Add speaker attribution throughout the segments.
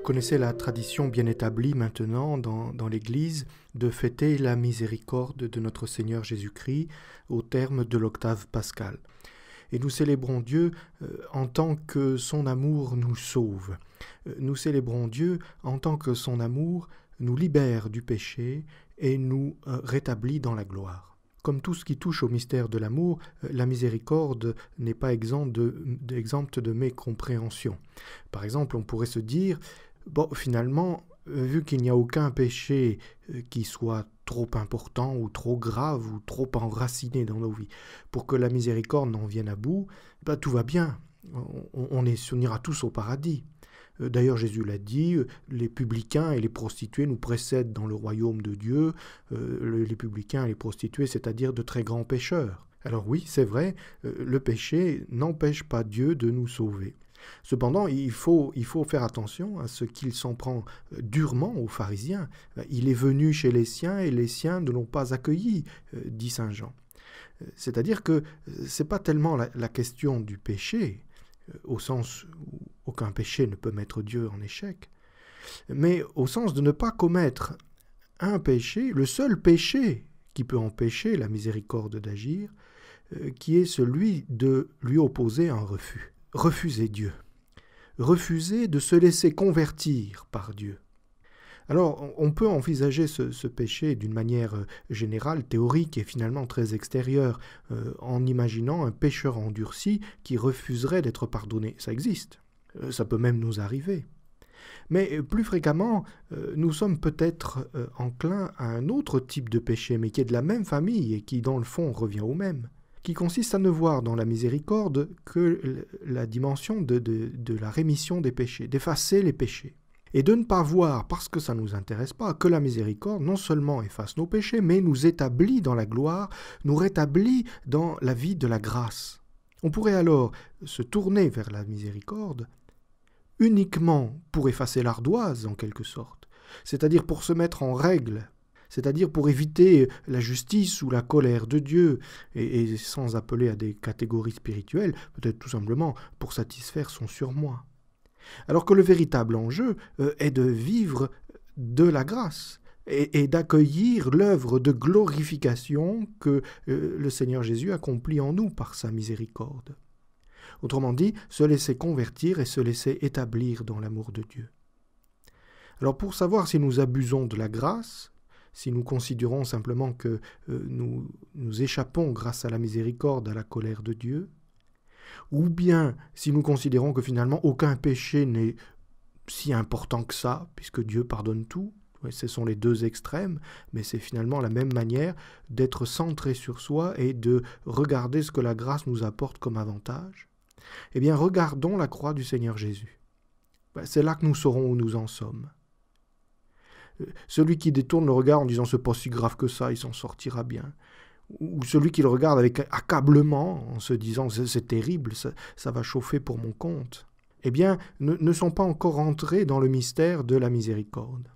Speaker 1: vous connaissez la tradition bien établie maintenant dans, l'Église de fêter la miséricorde de notre Seigneur Jésus-Christ au terme de l'octave pascal. Et nous célébrons Dieu euh, en tant que son amour nous sauve. Euh, nous célébrons Dieu en tant que son amour nous libère du péché et nous euh, rétablit dans la gloire. Comme tout ce qui touche au mystère de l'amour, la miséricorde n'est pas exempte de, exempte de mécompréhension. Par exemple, on pourrait se dire Bon, finalement, euh, vu qu'il n'y a aucun péché euh, qui soit trop important ou trop grave ou trop enraciné dans nos vies, pour que la miséricorde n'en vienne à bout, bah, tout va bien. On, ira tous au paradis. Euh, d'ailleurs, Jésus l'a dit, les publicains et les prostituées nous précèdent dans le royaume de Dieu, les publicains et les prostituées, c'est-à-dire de très grands pécheurs. Alors oui, c'est vrai, le péché n'empêche pas Dieu de nous sauver. Cependant, il faut, faire attention à ce qu'il s'en prend euh, durement aux pharisiens. Euh, il est venu chez les siens et les siens ne l'ont pas accueilli, euh, dit Saint Jean. C'est-à-dire que ce n'est pas tellement la, question du péché, au sens où aucun péché ne peut mettre Dieu en échec, mais au sens de ne pas commettre un péché, le seul péché qui peut empêcher la miséricorde d'agir, qui est celui de lui opposer un refus refuser Dieu, refuser de se laisser convertir par Dieu. Alors, on peut envisager ce, péché d'une manière euh, générale, théorique et finalement très extérieure, euh, en imaginant un pécheur endurci qui refuserait d'être pardonné. Ça existe. Euh, ça peut même nous arriver. Mais plus fréquemment, nous sommes peut-être enclins à un autre type de péché, mais qui est de la même famille et qui, dans le fond, revient au même qui consiste à ne voir dans la miséricorde que la dimension de, la rémission des péchés, d'effacer les péchés. Et de ne pas voir, parce que ça ne nous intéresse pas, que la miséricorde non seulement efface nos péchés, mais nous établit dans la gloire, nous rétablit dans la vie de la grâce. On pourrait alors se tourner vers la miséricorde uniquement pour effacer l'ardoise, en quelque sorte, c'est-à-dire pour se mettre en règle, c'est-à-dire pour éviter la justice ou la colère de Dieu, et, sans appeler à des catégories spirituelles, peut-être tout simplement pour satisfaire son surmoi. Alors que le véritable enjeu euh, est de vivre de la grâce et, et d'accueillir l'œuvre de glorification que euh, le Seigneur Jésus accomplit en nous par sa miséricorde. Autrement dit, se laisser convertir et se laisser établir dans l'amour de Dieu. Alors pour savoir si nous abusons de la grâce, si nous considérons simplement que euh, nous, nous échappons grâce à la miséricorde à la colère de Dieu, ou bien si nous considérons que finalement aucun péché n'est si important que ça, puisque Dieu pardonne tout, ce sont les deux extrêmes, mais c'est finalement la même manière d'être centré sur soi et de regarder ce que la grâce nous apporte comme avantage. Eh bien, regardons la croix du Seigneur Jésus. Ben, c'est là que nous saurons où nous en sommes. Celui qui détourne le regard en disant n'est pas si grave que ça, il s'en sortira bien. Ou celui qui le regarde avec accablement en se disant c'est terrible, ça, va chauffer pour mon compte. Eh bien, ne, ne sont pas encore entrés dans le mystère de la miséricorde.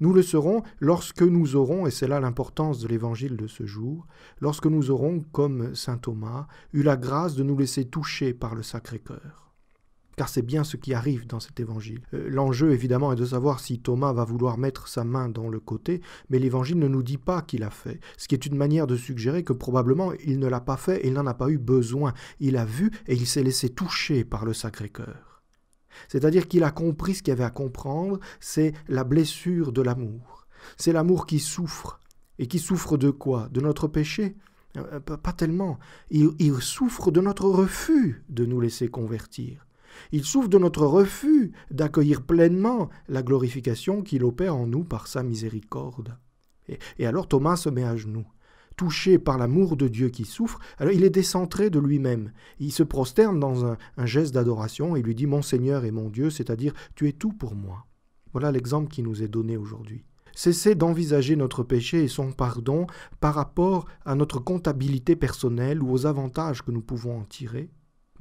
Speaker 1: Nous le serons lorsque nous aurons, et c'est là l'importance de l'évangile de ce jour, lorsque nous aurons, comme saint Thomas, eu la grâce de nous laisser toucher par le Sacré-Cœur car c'est bien ce qui arrive dans cet évangile. Euh, l'enjeu, évidemment, est de savoir si Thomas va vouloir mettre sa main dans le côté, mais l'évangile ne nous dit pas qu'il a fait, ce qui est une manière de suggérer que probablement il ne l'a pas fait, et il n'en a pas eu besoin, il a vu et il s'est laissé toucher par le Sacré-Cœur. C'est-à-dire qu'il a compris ce qu'il y avait à comprendre, c'est la blessure de l'amour. C'est l'amour qui souffre. Et qui souffre de quoi De notre péché euh, euh, Pas tellement. il souffre de notre refus de nous laisser convertir. Il souffre de notre refus d'accueillir pleinement la glorification qu'il opère en nous par sa miséricorde. Et, alors Thomas se met à genoux. Touché par l'amour de Dieu qui souffre, alors il est décentré de lui-même. Il se prosterne dans un, un geste d'adoration et lui dit Mon Seigneur et mon Dieu, c'est-à-dire Tu es tout pour moi. Voilà l'exemple qui nous est donné aujourd'hui. Cessez d'envisager notre péché et son pardon par rapport à notre comptabilité personnelle ou aux avantages que nous pouvons en tirer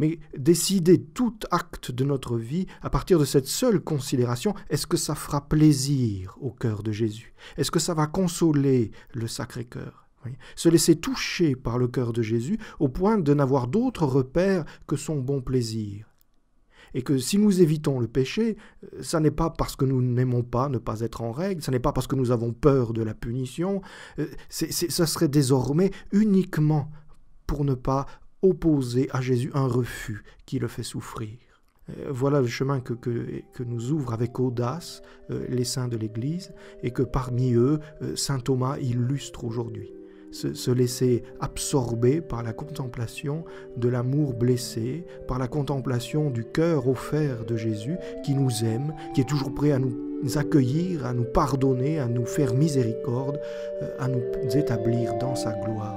Speaker 1: mais décider tout acte de notre vie à partir de cette seule considération, est-ce que ça fera plaisir au cœur de Jésus Est-ce que ça va consoler le Sacré-Cœur Se laisser toucher par le cœur de Jésus au point de n'avoir d'autre repère que son bon plaisir. Et que si nous évitons le péché, euh, ça n'est pas parce que nous n'aimons pas ne pas être en règle, ça n'est pas parce que nous avons peur de la punition, euh, c'est ça serait désormais uniquement pour ne pas opposer à Jésus un refus qui le fait souffrir. Euh, voilà le chemin que, que, nous ouvrent avec audace euh, les saints de l'Église et que parmi eux, euh, Saint Thomas illustre aujourd'hui. Se, laisser absorber par la contemplation de l'amour blessé, par la contemplation du cœur offert de Jésus qui nous aime, qui est toujours prêt à nous accueillir, à nous pardonner, à nous faire miséricorde, à nous établir dans sa gloire.